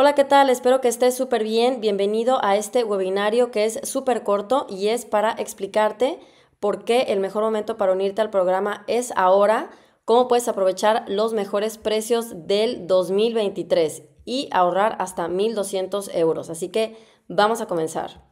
Hola, ¿qué tal? Espero que estés súper bien. Bienvenido a este webinario que es súper corto y es para explicarte por qué el mejor momento para unirte al programa es ahora, cómo puedes aprovechar los mejores precios del 2023 y ahorrar hasta 1.200 euros. Así que vamos a comenzar.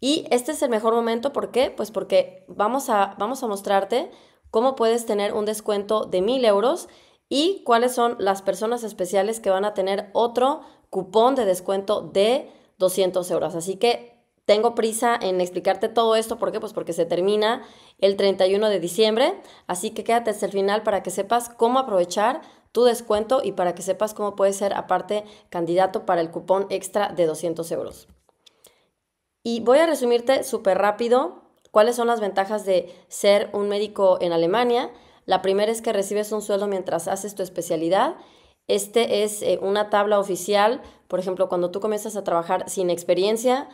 Y este es el mejor momento, ¿por qué? Pues porque vamos a, vamos a mostrarte cómo puedes tener un descuento de 1.000 euros y cuáles son las personas especiales que van a tener otro cupón de descuento de 200 euros. Así que tengo prisa en explicarte todo esto. ¿Por qué? Pues porque se termina el 31 de diciembre. Así que quédate hasta el final para que sepas cómo aprovechar tu descuento y para que sepas cómo puedes ser aparte candidato para el cupón extra de 200 euros. Y voy a resumirte súper rápido cuáles son las ventajas de ser un médico en Alemania. La primera es que recibes un sueldo mientras haces tu especialidad. Este es eh, una tabla oficial, por ejemplo, cuando tú comienzas a trabajar sin experiencia,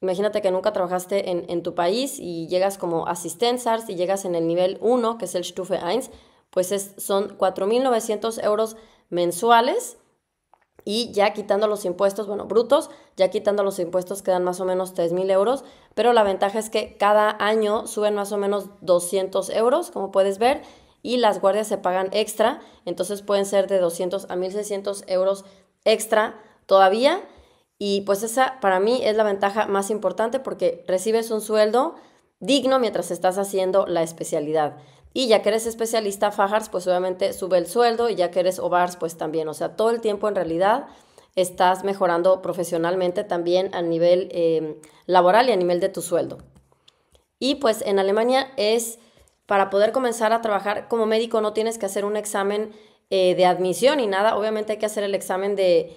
Imagínate que nunca trabajaste en, tu país y llegas como asistenzars y llegas en el nivel 1, que es el Stufe 1, pues son 4.900 euros mensuales y ya quitando los impuestos, bueno, brutos, ya quitando los impuestos quedan más o menos 3.000 euros, pero la ventaja es que cada año suben más o menos 200 euros, como puedes ver, y las guardias se pagan extra, entonces pueden ser de 200 a 1600 euros extra todavía. Y pues esa para mí es la ventaja más importante porque recibes un sueldo digno mientras estás haciendo la especialidad. Y ya que eres especialista Fajars, pues obviamente sube el sueldo y ya que eres OVARS, pues también. O sea, todo el tiempo en realidad estás mejorando profesionalmente también a nivel eh, laboral y a nivel de tu sueldo. Y pues en Alemania es para poder comenzar a trabajar como médico no tienes que hacer un examen eh, de admisión y nada. Obviamente hay que hacer el examen de,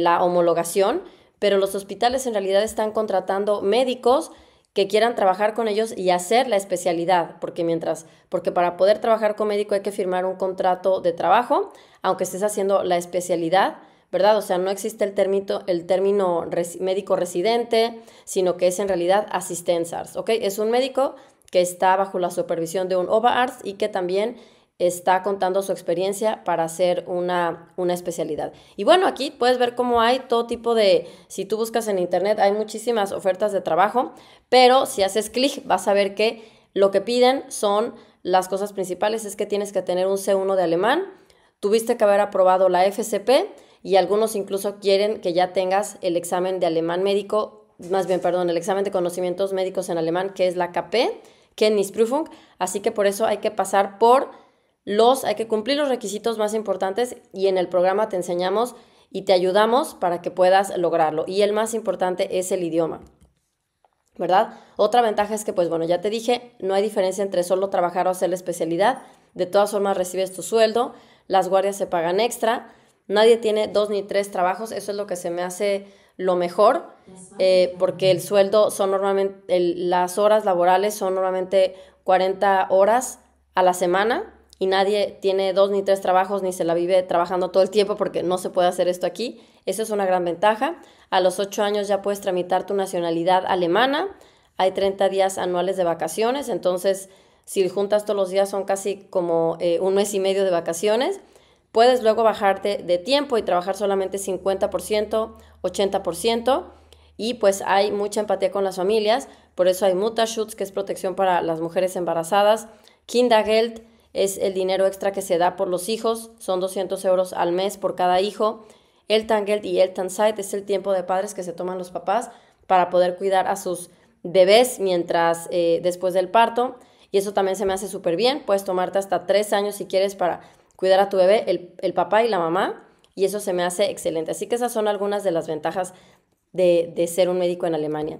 la homologación, pero los hospitales en realidad están contratando médicos que quieran trabajar con ellos y hacer la especialidad, porque mientras, porque para poder trabajar con médico hay que firmar un contrato de trabajo, aunque estés haciendo la especialidad, ¿verdad? O sea, no existe el término, el término médico residente, sino que es en realidad asistencia. ¿ok? Es un médico que está bajo la supervisión de un OVA Arts y que también está contando su experiencia para hacer una, una, especialidad. Y bueno, aquí puedes ver cómo hay todo tipo de, si tú buscas en internet, hay muchísimas ofertas de trabajo, pero si haces clic vas a ver que lo que piden son las cosas principales, es que tienes que tener un C1 de alemán, tuviste que haber aprobado la FCP y algunos incluso quieren que ya tengas el examen de alemán médico, más bien, perdón, el examen de conocimientos médicos en alemán, que es la KP que en así que por eso hay que pasar por los, hay que cumplir los requisitos más importantes y en el programa te enseñamos y te ayudamos para que puedas lograrlo. Y el más importante es el idioma, ¿verdad? Otra ventaja es que, pues bueno, ya te dije, no hay diferencia entre solo trabajar o hacer la especialidad. De todas formas recibes tu sueldo, las guardias se pagan extra, nadie tiene dos ni tres trabajos, eso es lo que se me hace lo mejor, eh, porque el sueldo son normalmente, las horas laborales son normalmente 40 horas a la semana y nadie tiene dos ni tres trabajos ni se la vive trabajando todo el tiempo porque no se puede hacer esto aquí. Esa es una gran ventaja. A los ocho años ya puedes tramitar tu nacionalidad alemana. Hay 30 días anuales de vacaciones, entonces si juntas todos los días son casi como eh, un mes y medio de vacaciones Puedes luego bajarte de tiempo y trabajar solamente 50%, 80%. Y pues hay mucha empatía con las familias. Por eso hay Mutterschutz, que es protección para las mujeres embarazadas. Kindergeld es el dinero extra que se da por los hijos. Son 200 euros al mes por cada hijo. Elterngeld y Elternzeit es el tiempo de padres que se toman los papás para poder cuidar a sus bebés mientras eh, después del parto. Y eso también se me hace súper bien. Puedes tomarte hasta tres años si quieres para cuidar a tu bebé, el, papá y la mamá, y eso se me hace excelente. Así que esas son algunas de las ventajas de, ser un médico en Alemania.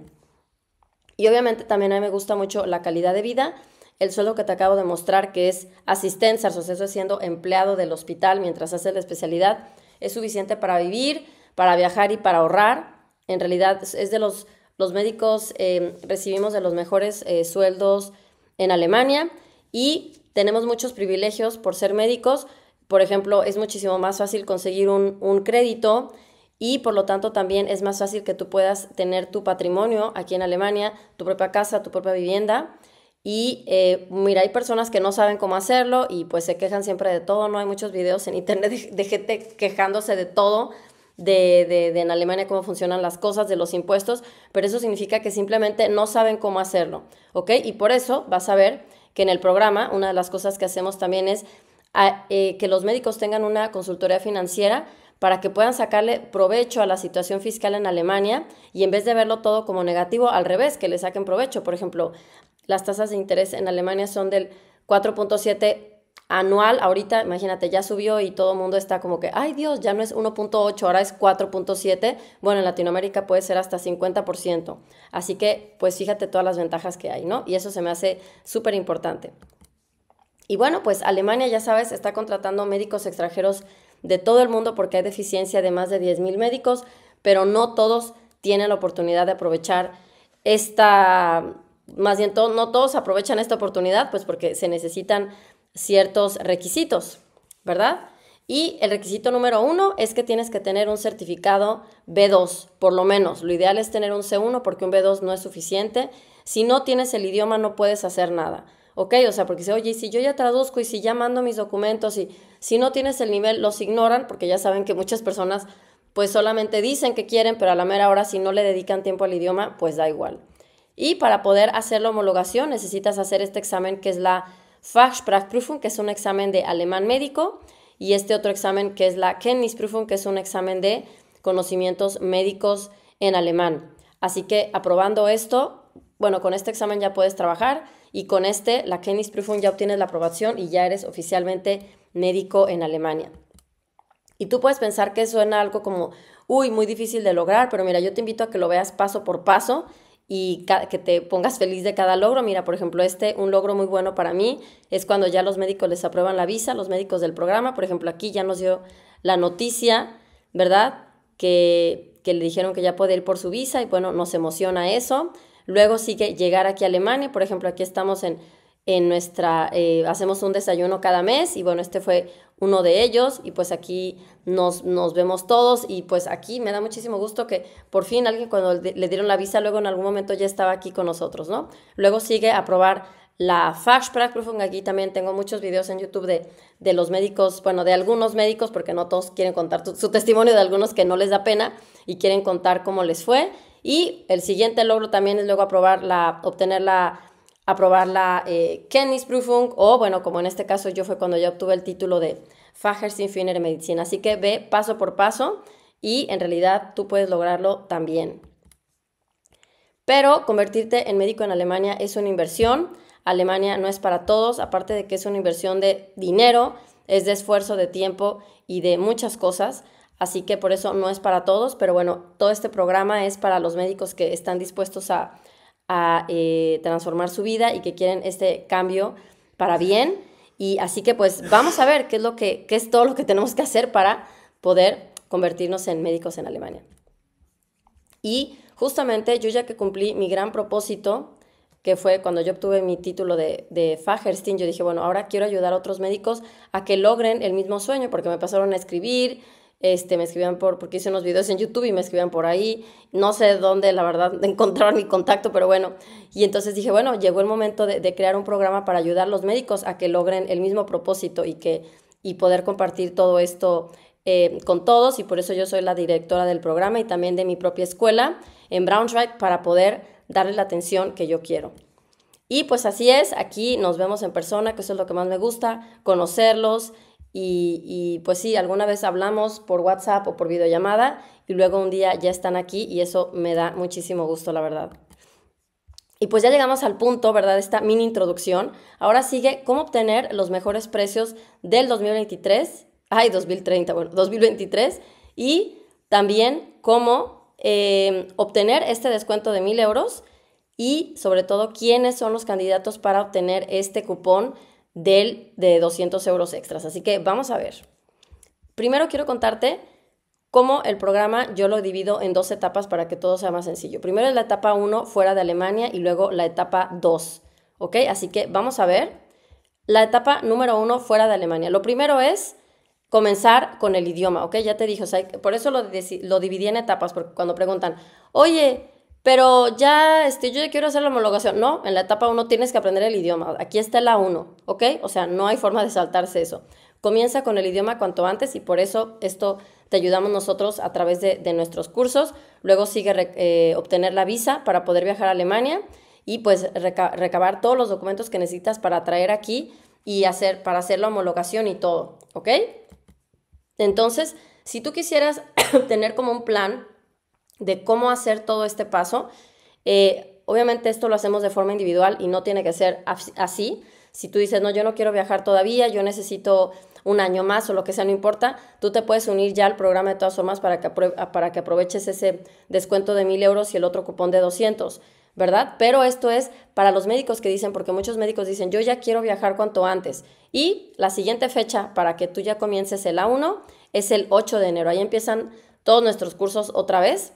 Y obviamente también a mí me gusta mucho la calidad de vida, el sueldo que te acabo de mostrar, que es asistencia, o sea, siendo empleado del hospital mientras haces la especialidad, es suficiente para vivir, para viajar y para ahorrar. En realidad es de los, los médicos, eh, recibimos de los mejores eh, sueldos en Alemania y tenemos muchos privilegios por ser médicos. Por ejemplo, es muchísimo más fácil conseguir un, un crédito y por lo tanto también es más fácil que tú puedas tener tu patrimonio aquí en Alemania, tu propia casa, tu propia vivienda. Y eh, mira, hay personas que no saben cómo hacerlo y pues se quejan siempre de todo, ¿no? Hay muchos videos en internet de, gente quejándose de todo, de, de, de, en Alemania cómo funcionan las cosas, de los impuestos, pero eso significa que simplemente no saben cómo hacerlo, ¿ok? Y por eso vas a ver que en el programa una de las cosas que hacemos también es eh, que los médicos tengan una consultoría financiera para que puedan sacarle provecho a la situación fiscal en Alemania y en vez de verlo todo como negativo, al revés, que le saquen provecho. Por ejemplo, las tasas de interés en Alemania son del 4.7 anual, ahorita imagínate, ya subió y todo el mundo está como que, ay Dios, ya no es 1.8, ahora es 4.7. Bueno, en Latinoamérica puede ser hasta 50%. Así que, pues fíjate todas las ventajas que hay, ¿no? Y eso se me hace súper importante. Y bueno, pues Alemania, ya sabes, está contratando médicos extranjeros de todo el mundo porque hay deficiencia de más de 10.000 médicos, pero no todos tienen la oportunidad de aprovechar esta, más bien todo, no todos aprovechan esta oportunidad, pues porque se necesitan ciertos requisitos, ¿verdad? Y el requisito número uno es que tienes que tener un certificado B2, por lo menos. Lo ideal es tener un C1 porque un B2 no es suficiente. Si no tienes el idioma no puedes hacer nada. ¿ok? O sea, porque oye, si yo ya traduzco y si ya mando mis documentos y si no tienes el nivel, los ignoran, porque ya saben que muchas personas pues solamente dicen que quieren, pero a la mera hora si no le dedican tiempo al idioma, pues da igual. Y para poder hacer la homologación necesitas hacer este examen que es la Fachsprachprüfung, que es un examen de alemán médico, y este otro examen que es la kennisprüfung que es un examen de conocimientos médicos en alemán. Así que aprobando esto, bueno, con este examen ya puedes trabajar y con este, la kennisprüfung ya obtienes la aprobación y ya eres oficialmente médico en Alemania. Y tú puedes pensar que suena algo como, uy, muy difícil de lograr, pero mira, yo te invito a que lo veas paso por paso y que te pongas feliz de cada logro. Mira, por ejemplo, este, un logro muy bueno para mí es cuando ya los médicos les aprueban la visa, los médicos del programa, por ejemplo, aquí ya nos dio la noticia, ¿verdad? Que, le dijeron que ya puede ir por su visa y bueno, nos emociona eso. Luego sigue llegar aquí a Alemania, por ejemplo, aquí estamos en en nuestra, eh, hacemos un desayuno cada mes y bueno, este fue uno de ellos y pues aquí nos, nos vemos todos y pues aquí me da muchísimo gusto que por fin alguien cuando le dieron la visa luego en algún momento ya estaba aquí con nosotros, ¿no? Luego sigue a probar la Fachsprachprüfung, aquí también tengo muchos videos en YouTube de, de los médicos, bueno, de algunos médicos, porque no todos quieren contar su testimonio, de algunos que no les da pena y quieren contar cómo les fue. Y el siguiente logro también es luego aprobar la, obtener la la la eh, Kennisprüfung o, bueno, como en este caso yo fue cuando ya obtuve el título de en Medicina. Así que ve paso por paso y en realidad tú puedes lograrlo también. Pero convertirte en médico en Alemania es una inversión. Alemania no es para todos, aparte de que es una inversión de dinero, es de esfuerzo, de tiempo y de muchas cosas. Así que por eso no es para todos, pero bueno, todo este programa es para los médicos que están dispuestos a a eh, transformar su vida y que quieren este cambio para bien. Y así que pues vamos a ver qué es, lo que, es todo lo que tenemos que hacer para poder convertirnos en médicos en Alemania. Y justamente yo ya que cumplí mi gran propósito, que fue cuando yo obtuve mi título de, de Fagerstein, yo dije, bueno, ahora quiero ayudar a otros médicos a que logren el mismo sueño, porque me pasaron a escribir, este, me escribían por, porque hice unos videos en YouTube y me escribían por ahí, no sé dónde, la verdad, encontraron mi contacto, pero bueno, y entonces dije, bueno, llegó el momento de, crear un programa para ayudar a los médicos a que logren el mismo propósito y, que, y poder compartir todo esto eh, con todos, y por eso yo soy la directora del programa y también de mi propia escuela en Braunschweig para poder darle la atención que yo quiero. Y pues así es, aquí nos vemos en persona, que eso es lo que más me gusta, conocerlos, y, pues sí, alguna vez hablamos por WhatsApp o por videollamada y luego un día ya están aquí y eso me da muchísimo gusto, la verdad. Y pues ya llegamos al punto, ¿verdad? Esta mini introducción. Ahora sigue cómo obtener los mejores precios del 2023, ay, 2030, bueno, 2023 y también cómo eh, obtener este descuento de mil euros y sobre todo quiénes son los candidatos para obtener este cupón del de 200 euros extras. Así que vamos a ver. Primero quiero contarte cómo el programa yo lo divido en dos etapas para que todo sea más sencillo. Primero es la etapa 1 fuera de Alemania y luego la etapa 2. ¿Ok? Así que vamos a ver la etapa número 1 fuera de Alemania. Lo primero es comenzar con el idioma, ¿ok? Ya te dije, por eso lo, lo dividí en etapas, porque cuando preguntan, oye, pero ya, este, yo quiero hacer la homologación. No, en la etapa 1 tienes que aprender el idioma. Aquí está la 1, ¿ok? O sea, no hay forma de saltarse eso. Comienza con el idioma cuanto antes y por eso esto te ayudamos nosotros a través de, nuestros cursos. Luego sigue eh, obtener la visa para poder viajar a Alemania y pues recabar todos los documentos que necesitas para traer aquí y hacer, para hacer la homologación y todo, ¿ok? Entonces, si tú quisieras tener como un plan de cómo hacer todo este paso. Eh, obviamente esto lo hacemos de forma individual y no tiene que ser así. Si tú dices, no, yo no quiero viajar todavía, yo necesito un año más o lo que sea, no importa, tú te puedes unir ya al programa de todas formas para que, para que aproveches ese descuento de mil euros y el otro cupón de 200, ¿verdad? Pero esto es para los médicos que dicen, porque muchos médicos dicen, yo ya quiero viajar cuanto antes. Y la siguiente fecha para que tú ya comiences el A1 es el 8 de enero. Ahí empiezan todos nuestros cursos otra vez.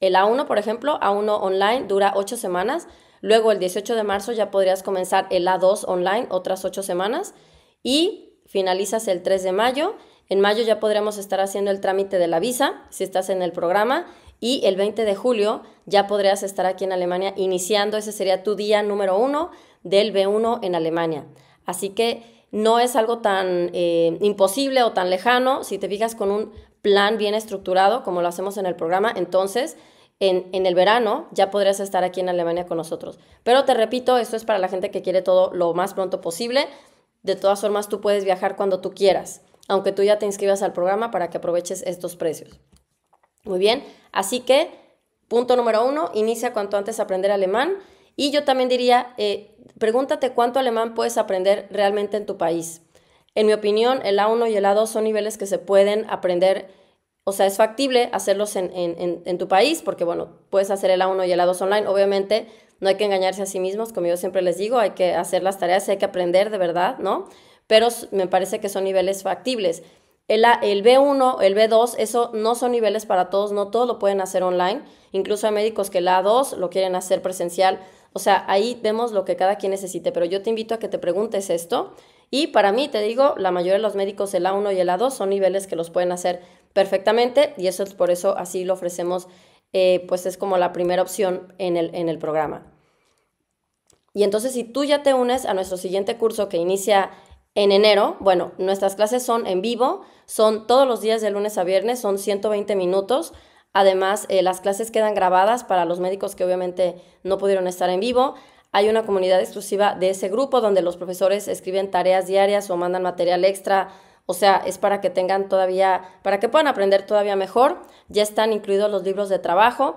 El A1, por ejemplo, A1 online dura 8 semanas. Luego el 18 de marzo ya podrías comenzar el A2 online otras 8 semanas y finalizas el 3 de mayo. En mayo ya podríamos estar haciendo el trámite de la visa si estás en el programa y el 20 de julio ya podrías estar aquí en Alemania iniciando, ese sería tu día número uno del B1 en Alemania. Así que no es algo tan eh, imposible o tan lejano. Si te fijas con un plan bien estructurado, como lo hacemos en el programa, entonces en, el verano ya podrías estar aquí en Alemania con nosotros. Pero te repito, esto es para la gente que quiere todo lo más pronto posible. De todas formas, tú puedes viajar cuando tú quieras, aunque tú ya te inscribas al programa para que aproveches estos precios. Muy bien, así que punto número uno, inicia cuanto antes a aprender alemán. Y yo también diría, eh, pregúntate cuánto alemán puedes aprender realmente en tu país, en mi opinión, el A1 y el A2 son niveles que se pueden aprender, o sea, es factible hacerlos en, en, tu país, porque bueno, puedes hacer el A1 y el A2 online. Obviamente, no hay que engañarse a sí mismos, como yo siempre les digo, hay que hacer las tareas, hay que aprender de verdad, ¿no? Pero me parece que son niveles factibles. El, el, B1, el B2, eso no son niveles para todos, no todos lo pueden hacer online. Incluso hay médicos que el A2 lo quieren hacer presencial. O sea, ahí vemos lo que cada quien necesite. Pero yo te invito a que te preguntes esto y para mí, te digo, la mayoría de los médicos, el A1 y el A2 son niveles que los pueden hacer perfectamente y eso es por eso así lo ofrecemos, eh, pues es como la primera opción en el, en el programa. Y entonces si tú ya te unes a nuestro siguiente curso que inicia en enero, bueno, nuestras clases son en vivo, son todos los días de lunes a viernes, son 120 minutos. Además, eh, las clases quedan grabadas para los médicos que obviamente no pudieron estar en vivo. Hay una comunidad exclusiva de ese grupo donde los profesores escriben tareas diarias o mandan material extra. O sea, es para que tengan todavía, para que puedan aprender todavía mejor. Ya están incluidos los libros de trabajo.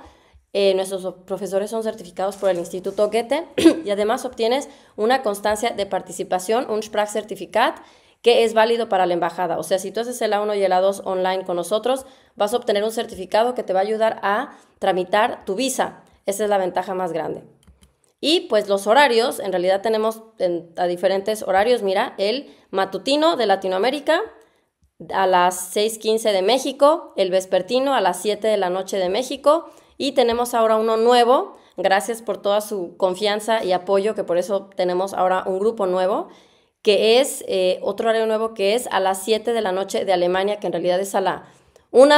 Eh, nuestros profesores son certificados por el Instituto Goethe y además obtienes una constancia de participación, un certificat, que es válido para la embajada. O sea, si tú haces el A1 y el A2 online con nosotros, vas a obtener un certificado que te va a ayudar a tramitar tu visa. Esa es la ventaja más grande. Y pues los horarios, en realidad tenemos a diferentes horarios, mira, el matutino de Latinoamérica a las 6.15 de México, el vespertino a las 7 de la noche de México y tenemos ahora uno nuevo, gracias por toda su confianza y apoyo, que por eso tenemos ahora un grupo nuevo, que es eh, otro horario nuevo que es a las 7 de la noche de Alemania, que en realidad es a la 1,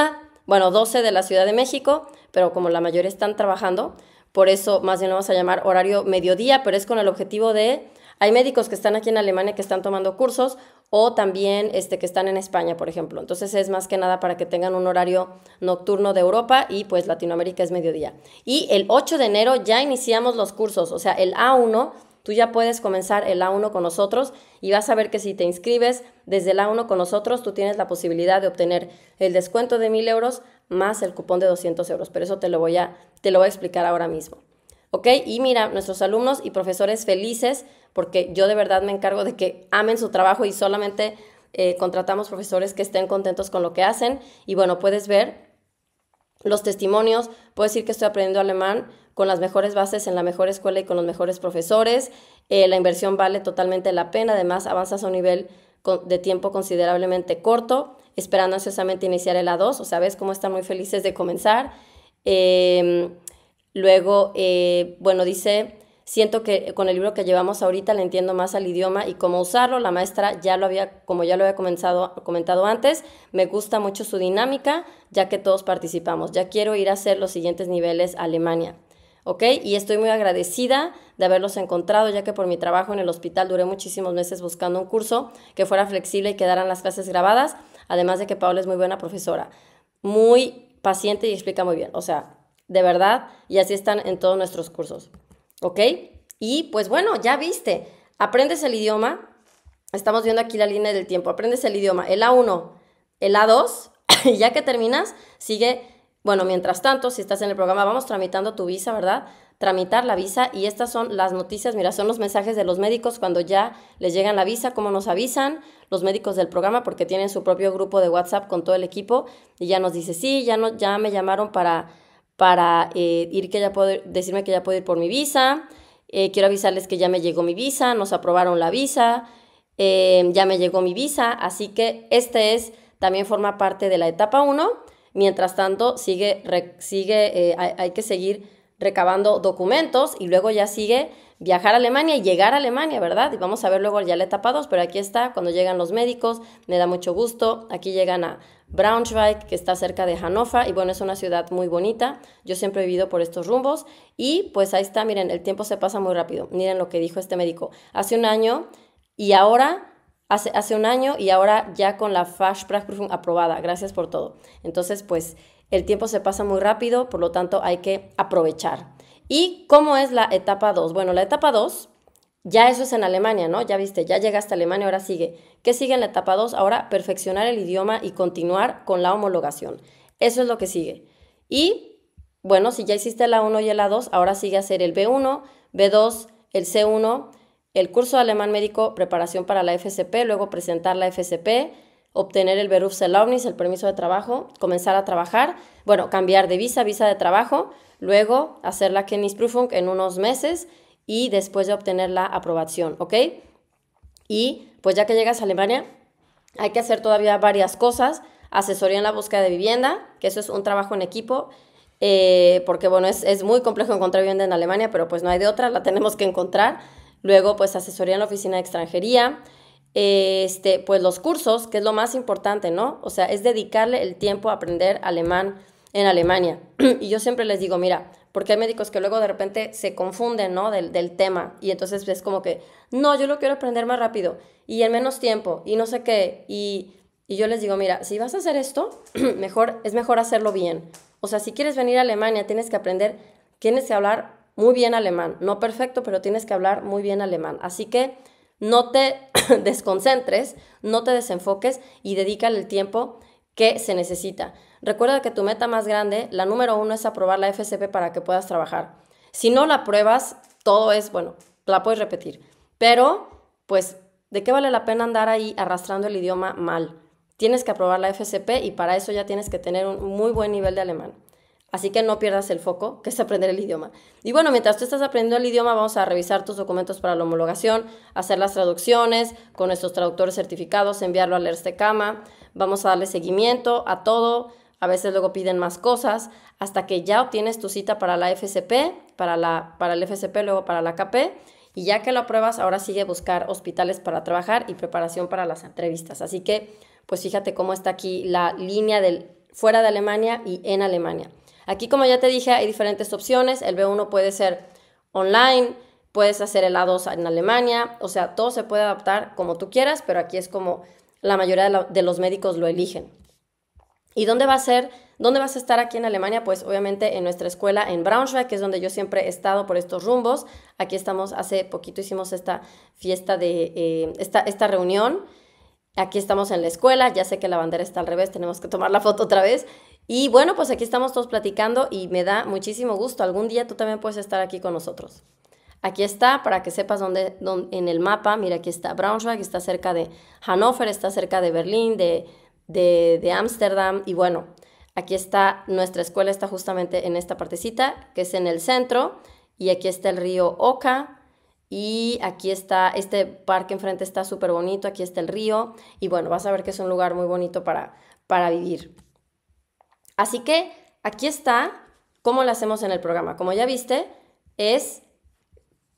bueno, 12 de la Ciudad de México, pero como la mayoría están trabajando, por eso más bien lo vamos a llamar horario mediodía, pero es con el objetivo de, hay médicos que están aquí en Alemania que están tomando cursos o también este, que están en España, por ejemplo. Entonces es más que nada para que tengan un horario nocturno de Europa y pues Latinoamérica es mediodía. Y el 8 de enero ya iniciamos los cursos, o sea, el A1 Tú ya puedes comenzar el A1 con nosotros y vas a ver que si te inscribes desde el A1 con nosotros, tú tienes la posibilidad de obtener el descuento de 1000 euros más el cupón de 200 euros. Pero eso te lo voy a, te lo voy a explicar ahora mismo. ¿Ok? Y mira, nuestros alumnos y profesores felices, porque yo de verdad me encargo de que amen su trabajo y solamente eh, contratamos profesores que estén contentos con lo que hacen. Y bueno, puedes ver los testimonios, puedes decir que estoy aprendiendo alemán con las mejores bases en la mejor escuela y con los mejores profesores. Eh, la inversión vale totalmente la pena, además avanzas a un nivel de tiempo considerablemente corto, esperando ansiosamente iniciar el A2, o sea, ves cómo están muy felices de comenzar. Em, luego, eh, bueno, dice, siento que con el libro que llevamos ahorita le entiendo más al idioma y cómo usarlo, la maestra ya lo había, como ya lo había comenzado, comentado antes, me gusta mucho su dinámica, ya que todos participamos, ya quiero ir a hacer los siguientes niveles a Alemania. ¿ok? Y estoy muy agradecida de haberlos encontrado, ya que por mi trabajo en el hospital duré muchísimos meses buscando un curso que fuera flexible y quedaran las clases grabadas, además de que Paula es muy buena profesora, muy paciente y explica muy bien, o sea, de verdad, y así están en todos nuestros cursos, ¿ok? Y pues bueno, ya viste, aprendes el idioma, estamos viendo aquí la línea del tiempo, aprendes el idioma, el A1, el A2, y ya que terminas, sigue bueno, mientras tanto, si estás en el programa, vamos tramitando tu visa, ¿verdad? Tramitar la visa y estas son las noticias, mira, son los mensajes de los médicos cuando ya les llegan la visa, cómo nos avisan los médicos del programa porque tienen su propio grupo de WhatsApp con todo el equipo y ya nos dice, "Sí, ya no ya me llamaron para para eh, ir que ya puedo decirme que ya puedo ir por mi visa. Eh, quiero avisarles que ya me llegó mi visa, nos aprobaron la visa, eh, ya me llegó mi visa, así que este es también forma parte de la etapa 1 Mientras tanto, sigue, sigue eh, hay, que seguir recabando documentos y luego ya sigue viajar a Alemania y llegar a Alemania, ¿verdad? Y vamos a ver luego ya la etapa 2, pero aquí está, cuando llegan los médicos, me da mucho gusto, aquí llegan a Braunschweig, que está cerca de Hannover, y bueno, es una ciudad muy bonita, yo siempre he vivido por estos rumbos, y pues ahí está, miren, el tiempo se pasa muy rápido, miren lo que dijo este médico, hace un año y ahora hace, un año y ahora ya con la Fash aprobada. Gracias por todo. Entonces, pues el tiempo se pasa muy rápido, por lo tanto hay que aprovechar. ¿Y cómo es la etapa 2? Bueno, la etapa 2, ya eso es en Alemania, ¿no? Ya viste, ya llegaste a Alemania, ahora sigue. ¿Qué sigue en la etapa 2? Ahora perfeccionar el idioma y continuar con la homologación. Eso es lo que sigue. Y bueno, si ya hiciste la 1 y la 2, ahora sigue a ser el B1, B2, el C1 el curso de alemán médico, preparación para la FCP, luego presentar la FCP, obtener el Berufserlaubnis, el permiso de trabajo, comenzar a trabajar, bueno, cambiar de visa, visa de trabajo, luego hacer la Kennisprüfung en unos meses y después de obtener la aprobación, ¿ok? Y pues ya que llegas a Alemania, hay que hacer todavía varias cosas, asesoría en la búsqueda de vivienda, que eso es un trabajo en equipo, eh, porque bueno, es, es muy complejo encontrar vivienda en Alemania, pero pues no hay de otra, la tenemos que encontrar Luego, pues asesoría en la oficina de extranjería. Este, pues los cursos, que es lo más importante, ¿no? O sea, es dedicarle el tiempo a aprender alemán en Alemania. y yo siempre les digo, mira, porque hay médicos que luego de repente se confunden, ¿no? Del, tema. Y entonces es como que, no, yo lo quiero aprender más rápido y en menos tiempo y no sé qué. Y, yo les digo, mira, si vas a hacer esto, mejor, es mejor hacerlo bien. O sea, si quieres venir a Alemania, tienes que aprender, tienes que hablar muy bien alemán. No perfecto, pero tienes que hablar muy bien alemán. Así que no te desconcentres, no te desenfoques y dedícale el tiempo que se necesita. Recuerda que tu meta más grande, la número uno, es aprobar la FCP para que puedas trabajar. Si no la pruebas, todo es, bueno, la puedes repetir. Pero, pues, ¿de qué vale la pena andar ahí arrastrando el idioma mal? Tienes que aprobar la FCP y para eso ya tienes que tener un muy buen nivel de alemán. Así que no pierdas el foco, que es aprender el idioma. Y bueno, mientras tú estás aprendiendo el idioma, vamos a revisar tus documentos para la homologación, hacer las traducciones con nuestros traductores certificados, enviarlo a al Cama, Vamos a darle seguimiento a todo. A veces luego piden más cosas hasta que ya obtienes tu cita para la FCP, para, la, para el FCP, luego para la KP. Y ya que lo apruebas, ahora sigue buscar hospitales para trabajar y preparación para las entrevistas. Así que, pues fíjate cómo está aquí la línea del fuera de Alemania y en Alemania. Aquí, como ya te dije, hay diferentes opciones. El B1 puede ser online, puedes hacer el A2 en Alemania, o sea, todo se puede adaptar como tú quieras, pero aquí es como la mayoría de, los médicos lo eligen. ¿Y dónde va a ser? ¿Dónde vas a estar aquí en Alemania? Pues obviamente en nuestra escuela en Braunschweig, que es donde yo siempre he estado por estos rumbos. Aquí estamos, hace poquito hicimos esta fiesta de, eh, esta, esta reunión. Aquí estamos en la escuela, ya sé que la bandera está al revés, tenemos que tomar la foto otra vez. Y bueno, pues aquí estamos todos platicando y me da muchísimo gusto. Algún día tú también puedes estar aquí con nosotros. Aquí está, para que sepas dónde, en el mapa, mira, aquí está Braunschweig, está cerca de Hannover, está cerca de Berlín, de de Ámsterdam y bueno, aquí está nuestra escuela, está justamente en esta partecita que es en el centro y aquí está el río Oka. y aquí está este parque enfrente está súper bonito, aquí está el río y bueno, vas a ver que es un lugar muy bonito para, para vivir. Así que aquí está cómo lo hacemos en el programa. Como ya viste, es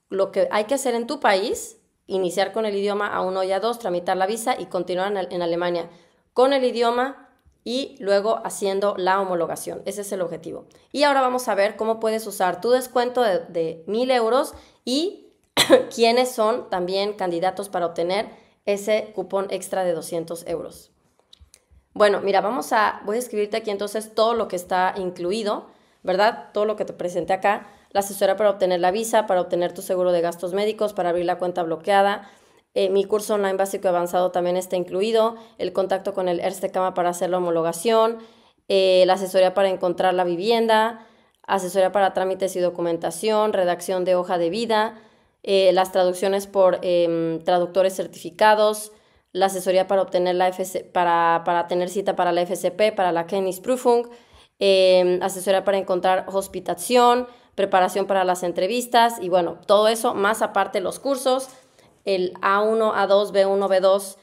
lo que hay que hacer en tu país, iniciar con el idioma a uno y A2, tramitar la visa y continuar en, Alemania con el idioma y luego haciendo la homologación. Ese es el objetivo. Y ahora vamos a ver cómo puedes usar tu descuento de, mil 1000 euros y quiénes son también candidatos para obtener ese cupón extra de 200 euros. Bueno, mira, vamos a, voy a escribirte aquí entonces todo lo que está incluido, ¿verdad? Todo lo que te presenté acá, la asesoría para obtener la visa, para obtener tu seguro de gastos médicos, para abrir la cuenta bloqueada, eh, mi curso online básico avanzado también está incluido, el contacto con el Erstecama para hacer la homologación, eh, la asesoría para encontrar la vivienda, asesoría para trámites y documentación, redacción de hoja de vida, eh, las traducciones por em, traductores certificados, la asesoría para obtener la FC, para, tener cita para la FCP, para la Kennis eh, em, asesoría para encontrar hospitación, preparación para las entrevistas y bueno, todo eso, más aparte los cursos, el A1, A2, B1, B2,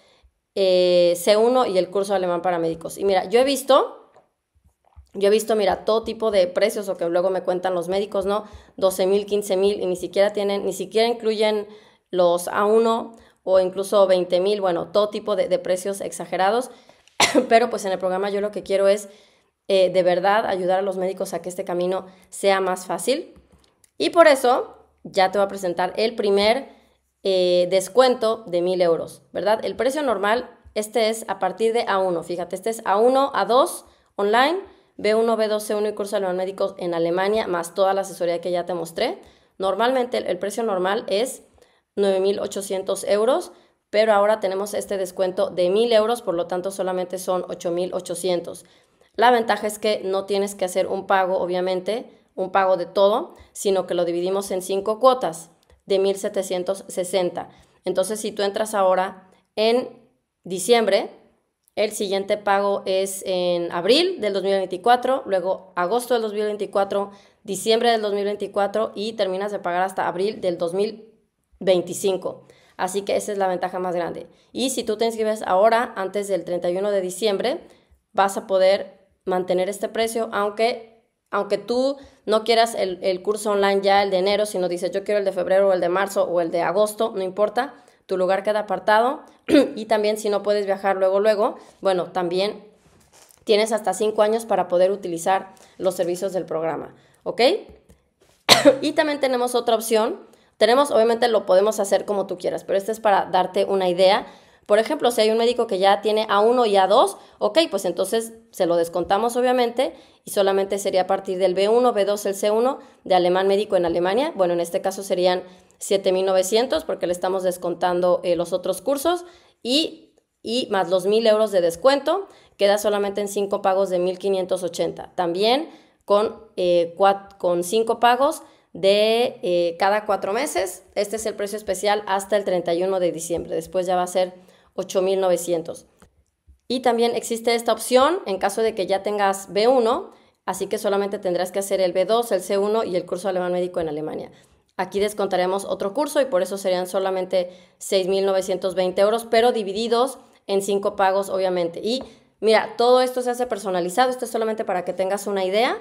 C1 y el curso alemán para médicos. Y mira, yo he visto yo he visto, mira, todo tipo de precios o que luego me cuentan los médicos, ¿no? 12 mil, 15 mil y ni siquiera tienen, ni siquiera incluyen los A1 o incluso 20 mil, bueno, todo tipo de, precios exagerados, pero pues en el programa yo lo que quiero es eh, de verdad ayudar a los médicos a que este camino sea más fácil. Y por eso ya te voy a presentar el primer eh, descuento de mil euros, ¿verdad? El precio normal, este es a partir de A1, fíjate, este es A1, A2 online, B1, B2, C1 y curso de los médicos en Alemania, más toda la asesoría que ya te mostré. Normalmente el precio normal es 9.800 euros, pero ahora tenemos este descuento de 1.000 euros, por lo tanto solamente son 8.800. La ventaja es que no tienes que hacer un pago, obviamente, un pago de todo, sino que lo dividimos en 5 cuotas de 1760. Entonces, si tú entras ahora en diciembre, el siguiente pago es en abril del 2024, luego agosto del 2024, diciembre del 2024 y terminas de pagar hasta abril del 2024. 25. Así que esa es la ventaja más grande. Y si tú te inscribes ahora, antes del 31 de diciembre, vas a poder mantener este precio, aunque, aunque tú no quieras el, curso online ya el de enero, sino dices yo quiero el de febrero o el de marzo o el de agosto, no importa, tu lugar queda apartado y también si no puedes viajar luego, luego, bueno, también tienes hasta 5 años para poder utilizar los servicios del programa, ¿ok? y también tenemos otra opción tenemos, obviamente lo podemos hacer como tú quieras, pero este es para darte una idea. Por ejemplo, si hay un médico que ya tiene A1 y A2, ok, pues entonces se lo descontamos obviamente y solamente sería a partir del B1, B2, el C1 de alemán médico en Alemania. Bueno, en este caso serían 7.900 porque le estamos descontando eh, los otros cursos y, más los 1.000 euros de descuento, queda solamente en 5 pagos de 1.580. También con 5 eh, con cinco pagos de eh, cada cuatro meses. Este es el precio especial hasta el 31 de diciembre. Después ya va a ser 8.900. Y también existe esta opción en caso de que ya tengas B1, así que solamente tendrás que hacer el B2, el C1 y el curso alemán médico en Alemania. Aquí descontaremos otro curso y por eso serían solamente 6.920 euros, pero divididos en cinco pagos, obviamente. Y mira, todo esto se hace personalizado, esto es solamente para que tengas una idea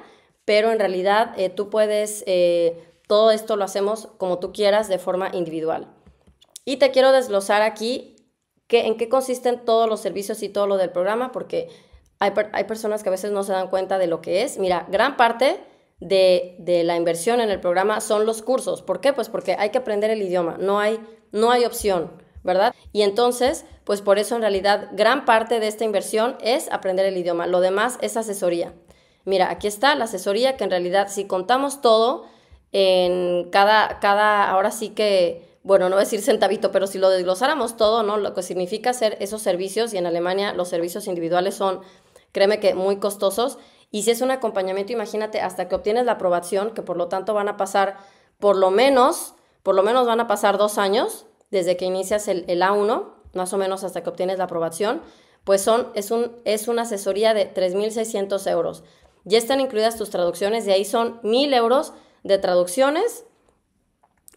pero en realidad eh, tú puedes, eh, todo esto lo hacemos como tú quieras de forma individual. Y te quiero desglosar aquí que, en qué consisten todos los servicios y todo lo del programa, porque hay, personas que a veces no se dan cuenta de lo que es. Mira, gran parte de, la inversión en el programa son los cursos. ¿Por qué? Pues porque hay que aprender el idioma, no hay, no hay opción. ¿verdad? Y entonces, pues por eso en realidad gran parte de esta inversión es aprender el idioma, lo demás es asesoría mira, aquí está la asesoría que en realidad si contamos todo en cada, cada, ahora sí que, bueno, no a decir centavito, pero si lo desglosáramos todo, ¿no? Lo que significa hacer esos servicios y en Alemania los servicios individuales son, créeme que muy costosos. Y si es un acompañamiento, imagínate, hasta que obtienes la aprobación, que por lo tanto van a pasar por lo menos, por lo menos van a pasar dos años desde que inicias el, A1, más o menos hasta que obtienes la aprobación, pues son, es, un, es una asesoría de 3.600 euros ya están incluidas tus traducciones y ahí son mil euros de traducciones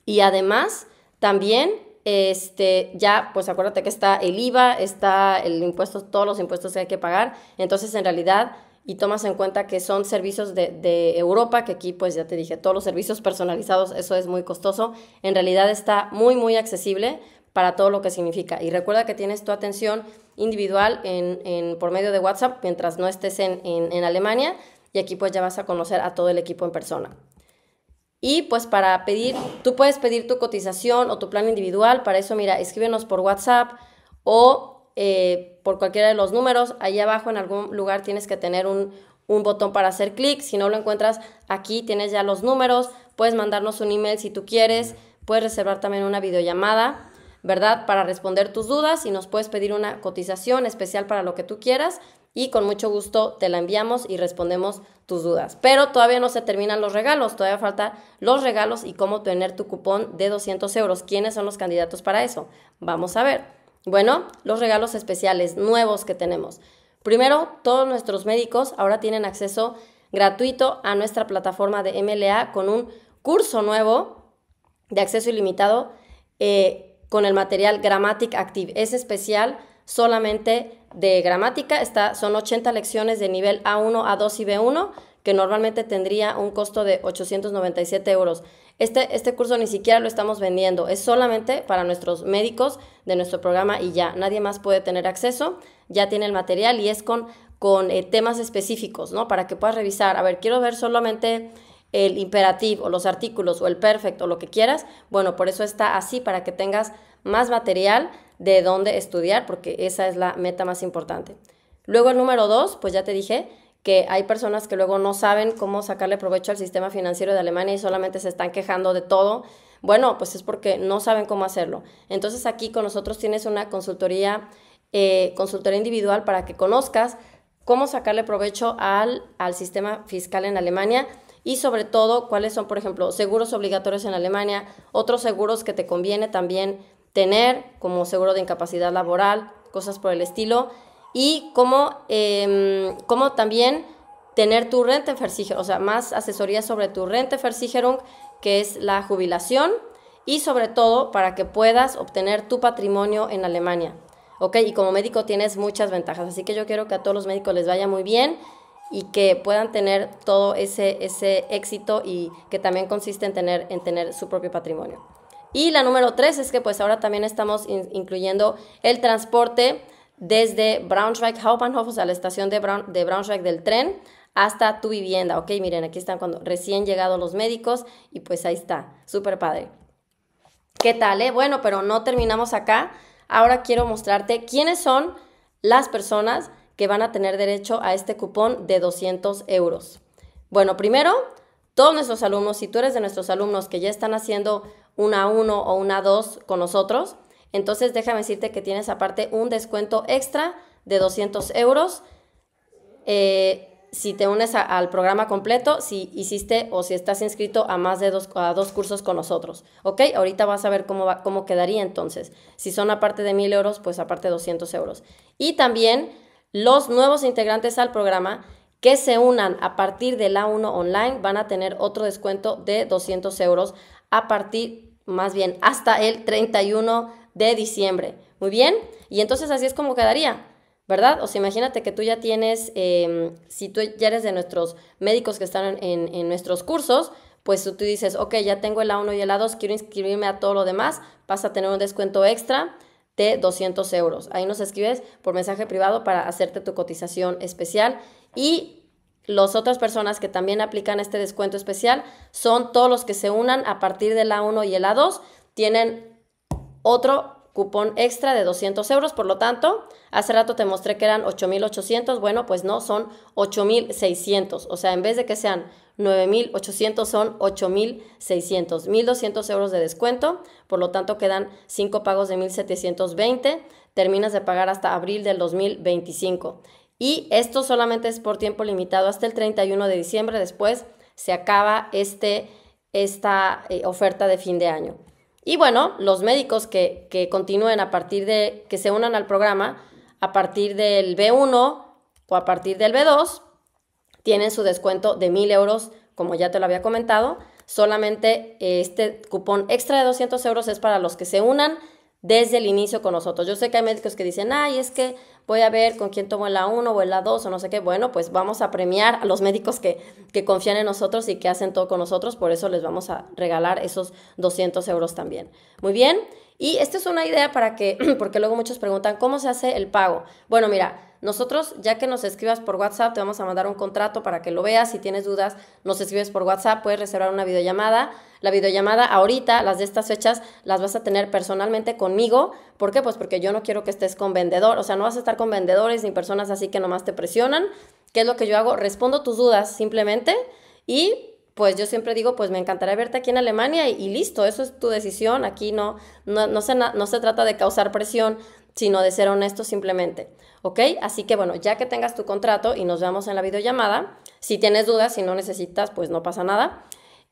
y además también este, ya, pues acuérdate que está el IVA, está el impuesto, todos los impuestos que hay que pagar. Entonces, en realidad, y tomas en cuenta que son servicios de, de, Europa, que aquí, pues ya te dije, todos los servicios personalizados, eso es muy costoso. En realidad está muy, muy accesible para todo lo que significa. Y recuerda que tienes tu atención individual en, por medio de WhatsApp mientras no estés en, Alemania y aquí pues ya vas a conocer a todo el equipo en persona. Y pues para pedir, tú puedes pedir tu cotización o tu plan individual, para eso mira, escríbenos por WhatsApp o eh, por cualquiera de los números, ahí abajo en algún lugar tienes que tener un, un botón para hacer clic, si no lo encuentras aquí tienes ya los números, puedes mandarnos un email si tú quieres, puedes reservar también una videollamada ¿verdad? Para responder tus dudas y nos puedes pedir una cotización especial para lo que tú quieras y con mucho gusto te la enviamos y respondemos tus dudas. Pero todavía no se terminan los regalos, todavía falta los regalos y cómo tener tu cupón de 200 euros. ¿Quiénes son los candidatos para eso? Vamos a ver. Bueno, los regalos especiales nuevos que tenemos. Primero, todos nuestros médicos ahora tienen acceso gratuito a nuestra plataforma de MLA con un curso nuevo de acceso ilimitado. Eh, con el material Grammatic Active. Es especial solamente de gramática, está, son 80 lecciones de nivel A1, A2 y B1 que normalmente tendría un costo de 897 euros. Este, este curso ni siquiera lo estamos vendiendo, es solamente para nuestros médicos de nuestro programa y ya, nadie más puede tener acceso, ya tiene el material y es con, con eh, temas específicos, ¿no? Para que puedas revisar, a ver, quiero ver solamente el imperativo o los artículos o el perfecto o lo que quieras, bueno, por eso está así, para que tengas más material de dónde estudiar, porque esa es la meta más importante. Luego el número dos, pues ya te dije que hay personas que luego no saben cómo sacarle provecho al sistema financiero de Alemania y solamente se están quejando de todo. Bueno, pues es porque no saben cómo hacerlo. Entonces aquí con nosotros tienes una consultoría, eh, consultoría individual para que conozcas cómo sacarle provecho al, al sistema fiscal en Alemania y sobre todo cuáles son, por ejemplo, seguros obligatorios en Alemania, otros seguros que te conviene también tener, como seguro de incapacidad laboral, cosas por el estilo, y cómo, em, también tener tu renta o sea, más asesoría sobre tu renteversicherung, que es la jubilación, y sobre todo para que puedas obtener tu patrimonio en Alemania. ¿Ok? Y como médico tienes muchas ventajas, así que yo quiero que a todos los médicos les vaya muy bien y que puedan tener todo ese, ese éxito y que también consiste en tener, en tener su propio patrimonio. Y la número tres es que pues ahora también estamos incluyendo el transporte desde Braunschweig Hauptbahnhof, o sea, la estación de, de Braunschweig del tren, hasta tu vivienda. Ok, miren, aquí están cuando recién llegados los médicos y pues ahí está, súper padre. ¿Qué tal? Eh? Bueno, pero no terminamos acá. Ahora quiero mostrarte quiénes son las personas que van a tener derecho a este cupón de 200 euros. Bueno, primero, todos nuestros alumnos, si tú eres de nuestros alumnos que ya están haciendo una 1 o una 2 con nosotros, entonces déjame decirte que tienes aparte un descuento extra de 200 euros. Eh, si te unes al programa completo, si hiciste o si estás inscrito a más de dos, dos cursos con nosotros. ¿Ok? Ahorita vas a ver cómo, va, cómo quedaría entonces. Si son aparte de 1000 euros, pues aparte de 200 euros. Y también los nuevos integrantes al programa que se unan a partir de la 1 online van a tener otro descuento de 200 euros a partir, más bien, hasta el 31 de diciembre. Muy bien, y entonces así es como quedaría. ¿verdad? O sea, imagínate que tú ya tienes, em, si tú ya eres de nuestros médicos que están en, nuestros cursos, pues tú, tú dices, ok, ya tengo el A1 y el A2, quiero inscribirme a todo lo demás, vas a tener un descuento extra de 200 euros. Ahí nos escribes por mensaje privado para hacerte tu cotización especial y las otras personas que también aplican este descuento especial son todos los que se unan a partir de la 1 y el A2 tienen otro cupón extra de 200 euros, por lo tanto, hace rato te mostré que eran 8.800, bueno, pues no, son 8.600, o sea, en vez de que sean 9.800 son 8.600, 1.200 euros de descuento, por lo tanto quedan 5 pagos de 1.720, terminas de pagar hasta abril del 2025. Y esto solamente es por tiempo limitado hasta el 31 de diciembre, después se acaba este, esta eh, oferta de fin de año. Y bueno, los médicos que, continúen a partir de, que se unan al programa, a partir del B1 o a partir del B2, tienen su descuento de 1000 euros, como ya te lo había comentado. Solamente eh, este cupón extra de 200 euros es para los que se unan desde el inicio con nosotros. Yo sé que hay médicos que dicen, ay, es que voy a ver con quién tomo la 1 o la 2 o no sé qué. Bueno, pues vamos a premiar a los médicos que, que confían en nosotros y que hacen todo con nosotros, por eso les vamos a regalar esos 200 euros también. Muy bien, y esta es una idea para que, porque luego muchos preguntan, ¿cómo se hace el pago? Bueno, mira, nosotros, ya que nos escribas por WhatsApp, te vamos a mandar un contrato para que lo veas. Si tienes dudas, nos escribes por WhatsApp, puedes reservar una videollamada. La videollamada ahorita, las de estas fechas, las vas a tener personalmente conmigo. ¿Por qué? Pues porque yo no quiero que estés con vendedor, o sea, no vas a estar con vendedores ni personas así que nomás te presionan. ¿Qué es lo que yo hago? Respondo tus dudas simplemente y pues yo siempre digo, pues me encantaría verte aquí en Alemania y, listo, eso es tu decisión, aquí no, no, no se trata de causar presión, sino de ser honesto simplemente. ¿Ok? Así que bueno, ya que tengas tu contrato y nos vemos en la videollamada, si tienes dudas, si no necesitas, pues no pasa nada.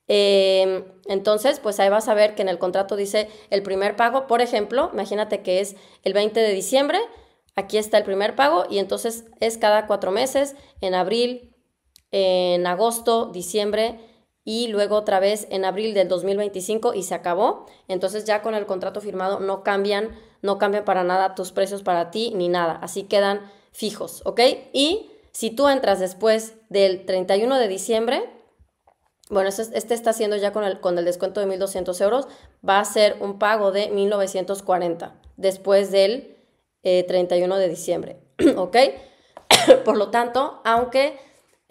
Em, entonces, pues ahí vas a ver que en el contrato dice el primer pago, por ejemplo, imagínate que es el 20 de diciembre, aquí está el primer pago y entonces es cada cuatro meses, en abril, en agosto, diciembre y luego otra vez en abril del 2025 y se acabó. Entonces ya con el contrato firmado no cambian no cambian para nada tus precios para ti ni nada, así quedan fijos, ¿ok? Y si tú entras después del 31 de diciembre, bueno, este, este, está haciendo ya con el, con el descuento de 1.200 euros, va a ser un pago de 1.940 después del 31 eh, de diciembre, ¿ok? Por lo tanto, aunque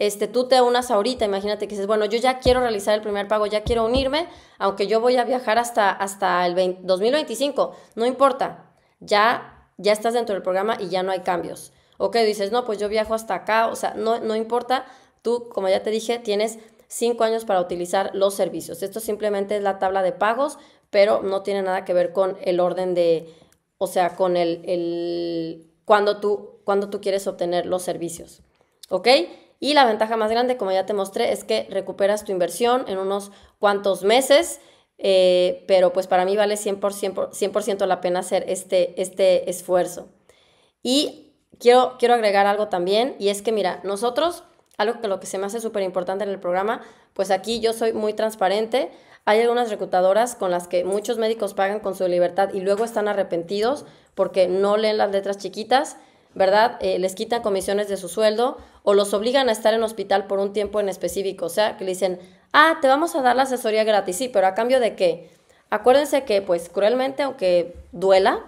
este, tú te unas ahorita, imagínate que dices, bueno, yo ya quiero realizar el primer pago, ya quiero unirme, aunque yo voy a viajar hasta, hasta el 2025, no importa, ya, ya estás dentro del programa y ya no hay cambios. Ok, dices, no, pues yo viajo hasta acá, o sea, no, no importa, tú, como ya te dije, tienes cinco años para utilizar los servicios. Esto simplemente es la tabla de pagos, pero no tiene nada que ver con el orden de, o sea, con el, el cuando, tú, cuando tú quieres obtener los servicios. ¿Ok? Y la ventaja más grande, como ya te mostré, es que recuperas tu inversión en unos cuantos meses. Eh, pero pues para mí vale 100%, la pena hacer este, este esfuerzo. Y quiero, quiero agregar algo también, y es que mira, nosotros, algo que lo que se me hace súper importante en el programa, pues aquí yo soy muy transparente, hay algunas reclutadoras con las que muchos médicos pagan con su libertad y luego están arrepentidos porque no leen las letras chiquitas, ¿verdad? Eh, les quitan comisiones de su sueldo o los obligan a estar en hospital por un tiempo en específico. O sea, que le dicen, ah, te vamos a dar la asesoría gratis, sí, pero a cambio de qué? Acuérdense que, pues, cruelmente, aunque duela,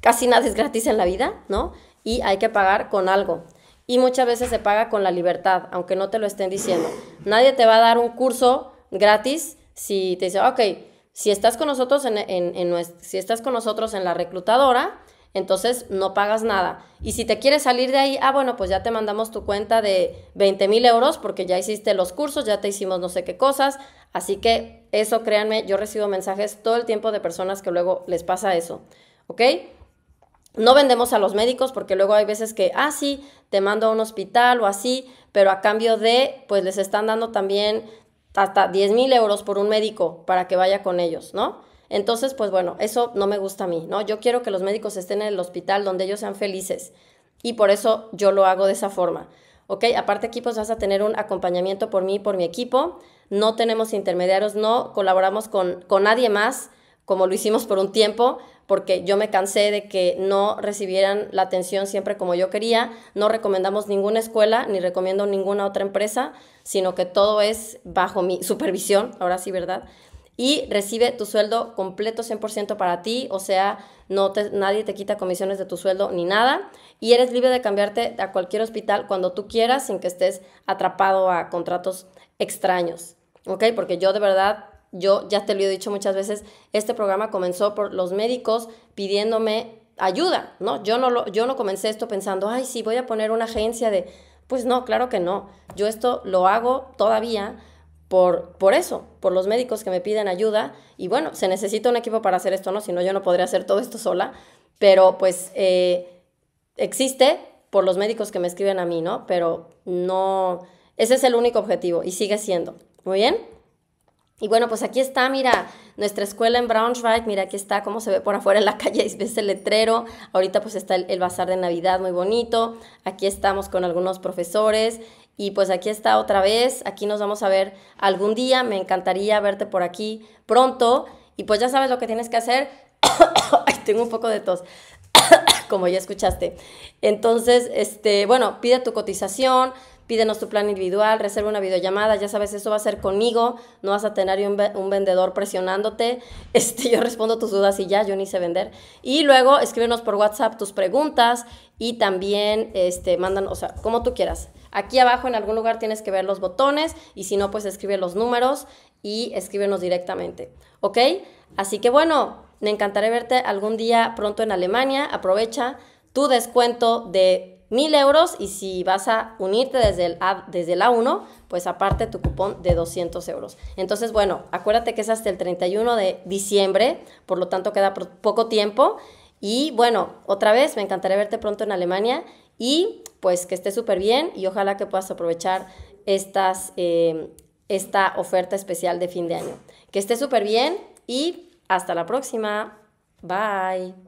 casi nada es gratis en la vida, ¿no? Y hay que pagar con algo. Y muchas veces se paga con la libertad, aunque no te lo estén diciendo. Nadie te va a dar un curso gratis si te dice, ok, si estás con nosotros en, si estás con nosotros en la reclutadora, entonces no pagas nada. Y si te quieres salir de ahí, ah, bueno, pues ya te mandamos tu cuenta de 20 mil euros porque ya hiciste los cursos, ya te hicimos no sé qué cosas. Así que eso, créanme, yo recibo mensajes todo el tiempo de personas que luego les pasa eso, ¿ok? No vendemos a los médicos porque luego hay veces que, ah, sí, te mando a un hospital o así, pero a cambio de, pues les están dando también hasta 10 mil euros por un médico para que vaya con ellos, ¿no? Entonces, pues bueno, eso no me gusta a mí, ¿no? Yo quiero que los médicos estén en el hospital donde ellos sean felices y por eso yo lo hago de esa forma. ¿Ok? Aparte aquí pues vas a tener un acompañamiento por mí y por mi equipo. No tenemos intermediarios, no colaboramos con, con nadie más como lo hicimos por un tiempo, porque yo me cansé de que no recibieran la atención siempre como yo quería. No recomendamos ninguna escuela ni recomiendo ninguna otra empresa, sino que todo es bajo mi supervisión, ahora sí, ¿verdad? y recibe tu sueldo completo 100% para ti, o sea, no te, nadie te quita comisiones de tu sueldo ni nada y eres libre de cambiarte a cualquier hospital cuando tú quieras sin que estés atrapado a contratos extraños, ¿ok? Porque yo de verdad yo ya te lo he dicho muchas veces, este programa comenzó por los médicos pidiéndome ayuda, ¿no? Yo no, yo no comencé esto pensando, ay, sí, voy a poner una agencia de... Pues no, claro que no. Yo esto lo hago todavía por, eso, por los médicos que me piden ayuda. Y bueno, se necesita un equipo para hacer esto, ¿no? Si no, yo no podría hacer todo esto sola. Pero pues eh, existe por los médicos que me escriben a mí, ¿no? Pero no, ese es el único objetivo y sigue siendo. Muy bien. Y bueno, pues aquí está, mira, nuestra escuela en Braunschweig, mira, aquí está cómo se ve por afuera en la calle, ves el letrero, ahorita pues está el bazar de Navidad muy bonito, aquí estamos con algunos profesores y pues aquí está otra vez, aquí nos vamos a ver algún día, me encantaría verte por aquí pronto. Y pues ya sabes lo que tienes que hacer. tengo un poco de tos, como ya escuchaste. Entonces, este, bueno, pide tu cotización, pídenos tu plan individual, reserva una videollamada, ya sabes, eso va a ser conmigo, no vas a tener un, un, vendedor presionándote, este, yo respondo tus dudas y ya, yo ni sé vender. Y luego escríbenos por WhatsApp tus preguntas y también este, mandan, o sea, como tú quieras. Aquí abajo en algún lugar tienes que ver los botones y si no, pues escribe los números y escríbenos directamente. ¿Ok? Así que bueno, me encantaré verte algún día pronto en Alemania. Aprovecha tu descuento de 1000 euros y si vas a unirte desde el, a, desde 1 pues aparte tu cupón de 200 euros. Entonces, bueno, acuérdate que es hasta el 31 de diciembre, por lo tanto queda poco tiempo. Y bueno, otra vez, me encantaré verte pronto en Alemania y pues que esté súper bien y ojalá que puedas aprovechar estas, eh, esta oferta especial de fin de año. Que esté súper bien y hasta la próxima. Bye.